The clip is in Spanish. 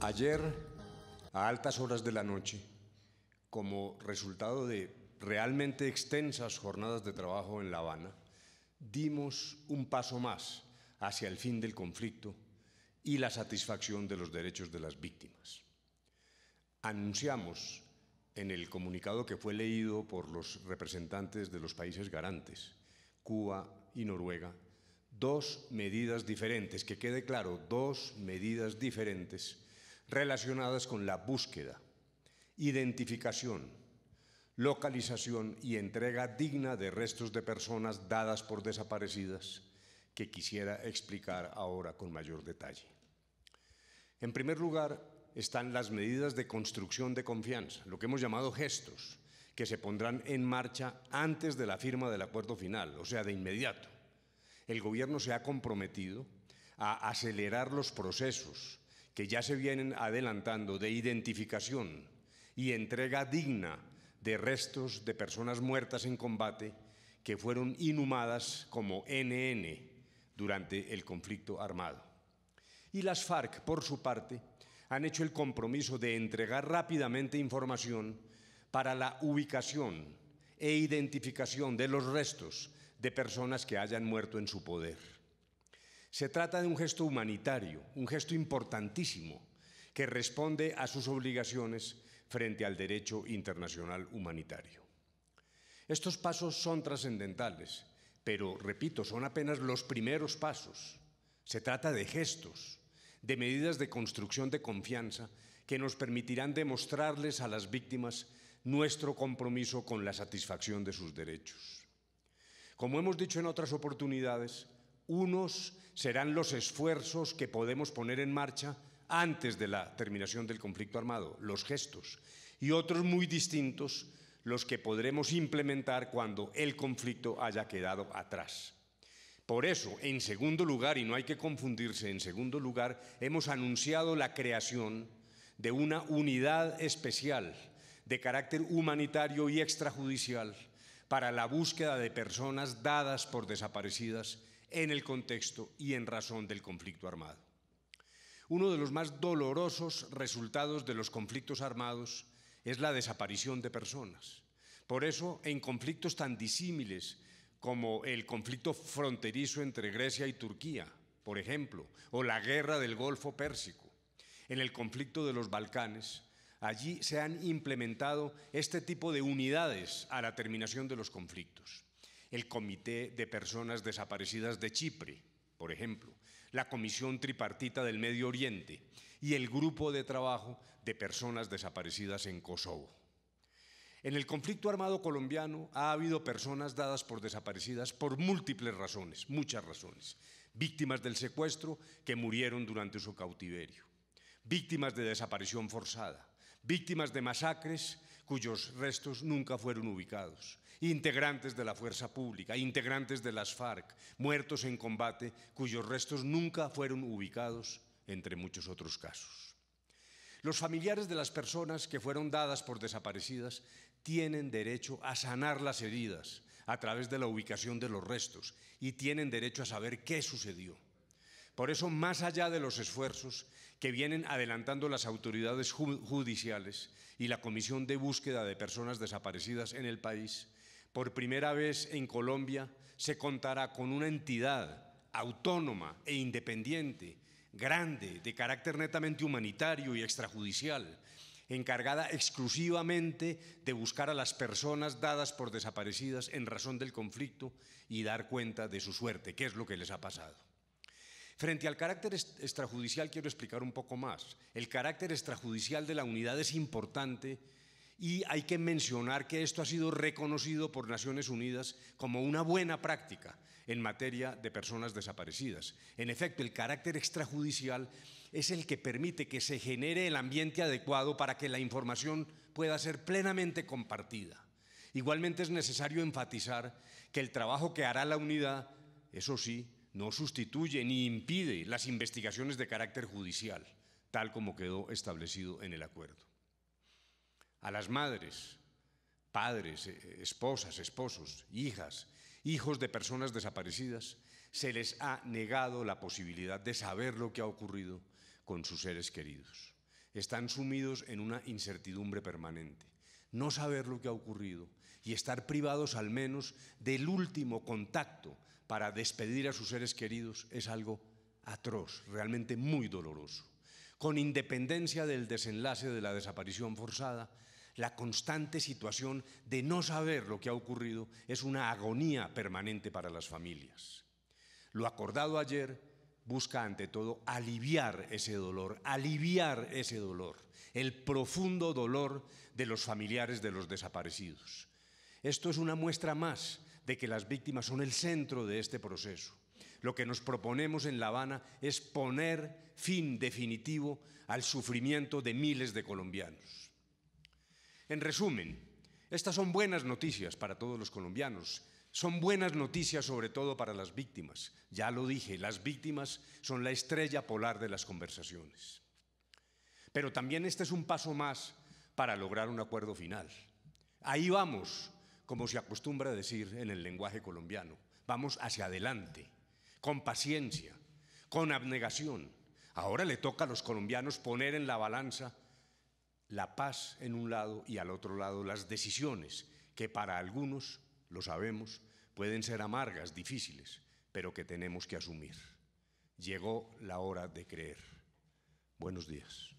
Ayer, a altas horas de la noche, como resultado de realmente extensas jornadas de trabajo en La Habana, dimos un paso más hacia el fin del conflicto y la satisfacción de los derechos de las víctimas. Anunciamos en el comunicado que fue leído por los representantes de los países garantes, Cuba y Noruega, dos medidas diferentes, que quede claro, dos medidas diferentes relacionadas con la búsqueda, identificación, localización y entrega digna de restos de personas dadas por desaparecidas, que quisiera explicar ahora con mayor detalle. En primer lugar, están las medidas de construcción de confianza, lo que hemos llamado gestos, que se pondrán en marcha antes de la firma del acuerdo final, o sea, de inmediato. El gobierno se ha comprometido a acelerar los procesos que ya se vienen adelantando de identificación y entrega digna de restos de personas muertas en combate que fueron inhumadas como NN durante el conflicto armado. Y las FARC, por su parte, han hecho el compromiso de entregar rápidamente información para la ubicación e identificación de los restos de personas que hayan muerto en su poder. Se trata de un gesto humanitario, un gesto importantísimo que responde a sus obligaciones frente al derecho internacional humanitario. Estos pasos son trascendentales, pero, repito, son apenas los primeros pasos. Se trata de gestos, de medidas de construcción de confianza que nos permitirán demostrarles a las víctimas nuestro compromiso con la satisfacción de sus derechos. Como hemos dicho en otras oportunidades, unos serán los esfuerzos que podemos poner en marcha antes de la terminación del conflicto armado, los gestos, y otros muy distintos, los que podremos implementar cuando el conflicto haya quedado atrás. Por eso, en segundo lugar, y no hay que confundirse, en segundo lugar, hemos anunciado la creación de una unidad especial de carácter humanitario y extrajudicial para la búsqueda de personas dadas por desaparecidas en el contexto y en razón del conflicto armado. Uno de los más dolorosos resultados de los conflictos armados es la desaparición de personas. Por eso, en conflictos tan disímiles como el conflicto fronterizo entre Grecia y Turquía, por ejemplo, o la guerra del Golfo Pérsico, en el conflicto de los Balcanes, allí se han implementado este tipo de unidades a la terminación de los conflictos el Comité de Personas Desaparecidas de Chipre, por ejemplo, la Comisión Tripartita del Medio Oriente y el Grupo de Trabajo de Personas Desaparecidas en Kosovo. En el conflicto armado colombiano ha habido personas dadas por desaparecidas por múltiples razones, muchas razones. Víctimas del secuestro que murieron durante su cautiverio, víctimas de desaparición forzada, víctimas de masacres cuyos restos nunca fueron ubicados, integrantes de la fuerza pública, integrantes de las FARC, muertos en combate cuyos restos nunca fueron ubicados, entre muchos otros casos. Los familiares de las personas que fueron dadas por desaparecidas tienen derecho a sanar las heridas a través de la ubicación de los restos y tienen derecho a saber qué sucedió. Por eso, más allá de los esfuerzos que vienen adelantando las autoridades judiciales y la Comisión de Búsqueda de Personas Desaparecidas en el país, por primera vez en Colombia se contará con una entidad autónoma e independiente, grande, de carácter netamente humanitario y extrajudicial, encargada exclusivamente de buscar a las personas dadas por desaparecidas en razón del conflicto y dar cuenta de su suerte, qué es lo que les ha pasado. Frente al carácter extrajudicial quiero explicar un poco más. El carácter extrajudicial de la unidad es importante y hay que mencionar que esto ha sido reconocido por Naciones Unidas como una buena práctica en materia de personas desaparecidas. En efecto, el carácter extrajudicial es el que permite que se genere el ambiente adecuado para que la información pueda ser plenamente compartida. Igualmente es necesario enfatizar que el trabajo que hará la unidad, eso sí, no sustituye ni impide las investigaciones de carácter judicial, tal como quedó establecido en el acuerdo. A las madres, padres, eh, esposas, esposos, hijas, hijos de personas desaparecidas, se les ha negado la posibilidad de saber lo que ha ocurrido con sus seres queridos. Están sumidos en una incertidumbre permanente. No saber lo que ha ocurrido y estar privados al menos del último contacto para despedir a sus seres queridos es algo atroz, realmente muy doloroso. Con independencia del desenlace de la desaparición forzada, la constante situación de no saber lo que ha ocurrido es una agonía permanente para las familias. Lo acordado ayer busca ante todo aliviar ese dolor, aliviar ese dolor, el profundo dolor de los familiares de los desaparecidos. Esto es una muestra más de que las víctimas son el centro de este proceso. Lo que nos proponemos en La Habana es poner fin definitivo al sufrimiento de miles de colombianos. En resumen, estas son buenas noticias para todos los colombianos. Son buenas noticias sobre todo para las víctimas. Ya lo dije, las víctimas son la estrella polar de las conversaciones. Pero también este es un paso más para lograr un acuerdo final. Ahí vamos, como se acostumbra a decir en el lenguaje colombiano. Vamos hacia adelante, con paciencia, con abnegación. Ahora le toca a los colombianos poner en la balanza la paz en un lado y al otro lado las decisiones que para algunos, lo sabemos, pueden ser amargas, difíciles, pero que tenemos que asumir. Llegó la hora de creer. Buenos días.